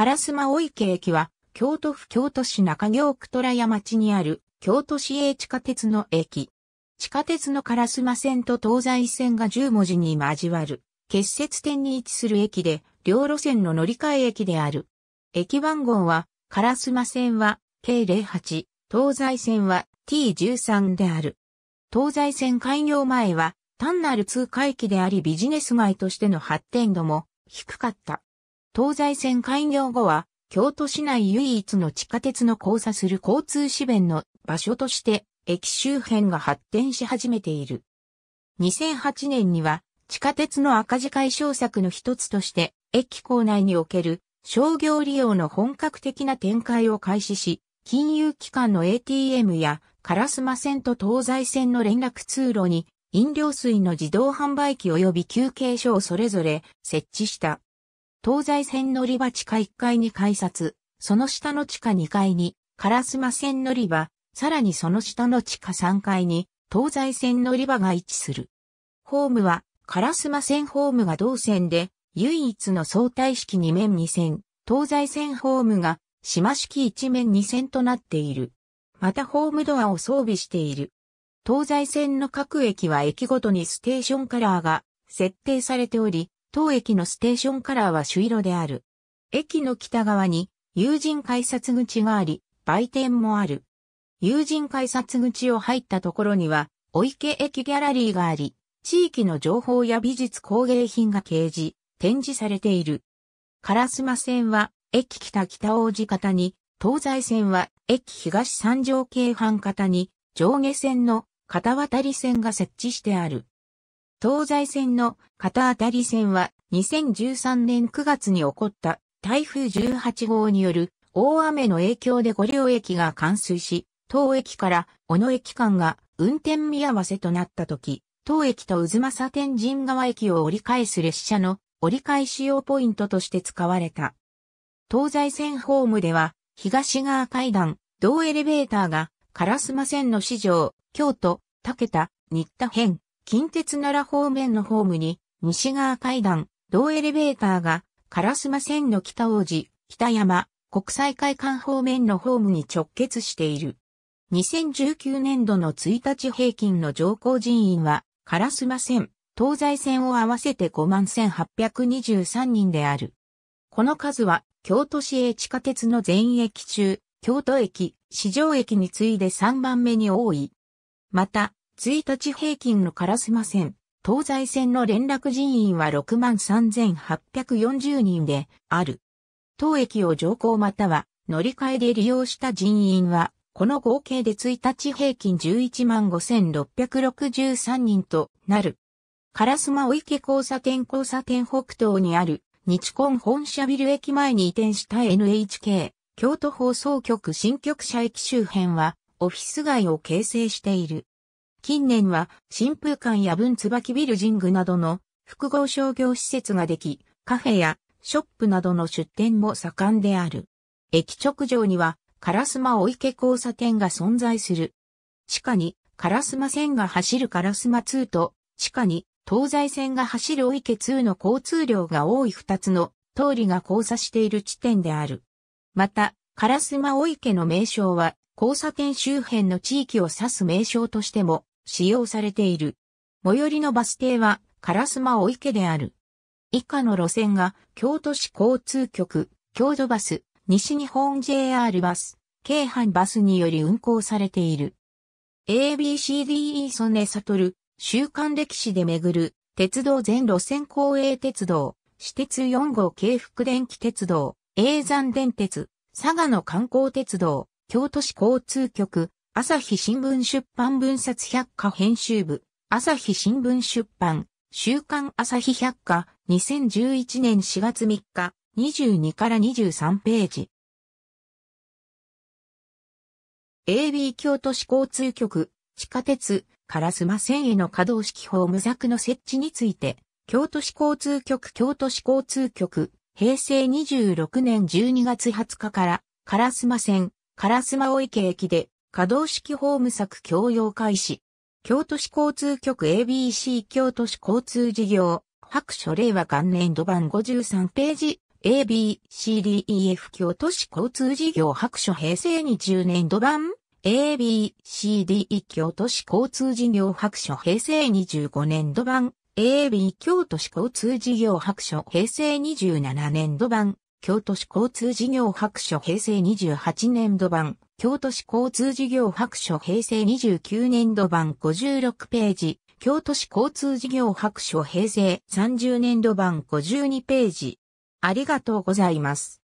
烏丸大池駅は、京都府京都市中京区虎屋町にある、京都市営地下鉄の駅。地下鉄の烏丸線と東西線が10文字に交わる、結節点に位置する駅で、両路線の乗り換え駅である。駅番号は、烏丸線は K08、東西線は T13 である。東西線開業前は、単なる通過駅でありビジネス街としての発展度も低かった。東西線開業後は、京都市内唯一の地下鉄の交差する交通支弁の場所として、駅周辺が発展し始めている。2008年には、地下鉄の赤字解消策の一つとして、駅構内における商業利用の本格的な展開を開始し、金融機関の ATM やカラスマ線と東西線の連絡通路に飲料水の自動販売機及び休憩所をそれぞれ設置した。東西線乗り場地下1階に改札、その下の地下2階に、烏丸線乗り場、さらにその下の地下3階に、東西線乗り場が位置する。ホームは、烏丸線ホームが同線で、唯一の相対式2面2線、東西線ホームが、島式1面2線となっている。またホームドアを装備している。東西線の各駅は駅ごとにステーションカラーが設定されており、当駅のステーションカラーは朱色である。駅の北側に友人改札口があり、売店もある。友人改札口を入ったところには、お池駅ギャラリーがあり、地域の情報や美術工芸品が掲示、展示されている。烏丸線は、駅北北王子方に、東西線は、駅東三条京阪方に、上下線の片渡り線が設置してある。東西線の片当たり線は2013年9月に起こった台風18号による大雨の影響で五両駅が冠水し、当駅から小野駅間が運転見合わせとなった時、当駅と渦政天神川駅を折り返す列車の折り返し用ポイントとして使われた。東西線ホームでは東側階段、同エレベーターが烏丸線の市場、京都、竹田、新田編、近鉄奈良方面のホームに、西側階段、同エレベーターが、烏丸線の北王子、北山、国際会館方面のホームに直結している。2019年度の1日平均の乗降人員は、烏丸線、東西線を合わせて51,823人である。この数は、京都市営地下鉄の全駅中、京都駅、市場駅に次いで3番目に多い。また、1日平均のカラスマ線、東西線の連絡人員は63,840人である。当駅を乗降または乗り換えで利用した人員は、この合計で1日平均115,663人となる。カラスマ小池交差点交差点北東にある日根本社ビル駅前に移転した NHK 京都放送局新局舎駅周辺はオフィス街を形成している。近年は、新風館や文椿ビルジングなどの複合商業施設ができ、カフェやショップなどの出店も盛んである。駅直上には、カラマ・オイ池交差点が存在する。地下に、カラスマ線が走るカラスマ2と、地下に、東西線が走るイ池2の交通量が多い2つの通りが交差している地点である。また、カラマ・オイ池の名称は、交差点周辺の地域を指す名称としても使用されている。最寄りのバス停はカラマ・オイ池である。以下の路線が京都市交通局、京都バス、西日本 JR バス、京阪バスにより運行されている。ABCDE 曽根悟、週刊歴史で巡る、鉄道全路線公営鉄道、私鉄4号京福電気鉄道、永山電鉄、佐賀の観光鉄道、京都市交通局、朝日新聞出版文冊百科編集部、朝日新聞出版、週刊朝日百科、2011年4月3日、22から23ページ。AB 京都市交通局、地下鉄、烏丸線への可動式法無作の設置について、京都市交通局京都市交通局、平成26年12月20日から、烏丸線、烏丸池駅で可動式ホーム作共用開始。京都市交通局 ABC 京都市交通事業白書令和元年度版53ページ ABCDEF 京都市交通事業白書平成20年度版 ABCDE 京都市交通事業白書平成25年度版 AB 京都市交通事業白書平成27年度版京都市交通事業白書平成28年度版、京都市交通事業白書平成29年度版56ページ、京都市交通事業白書平成30年度版52ページ。ありがとうございます。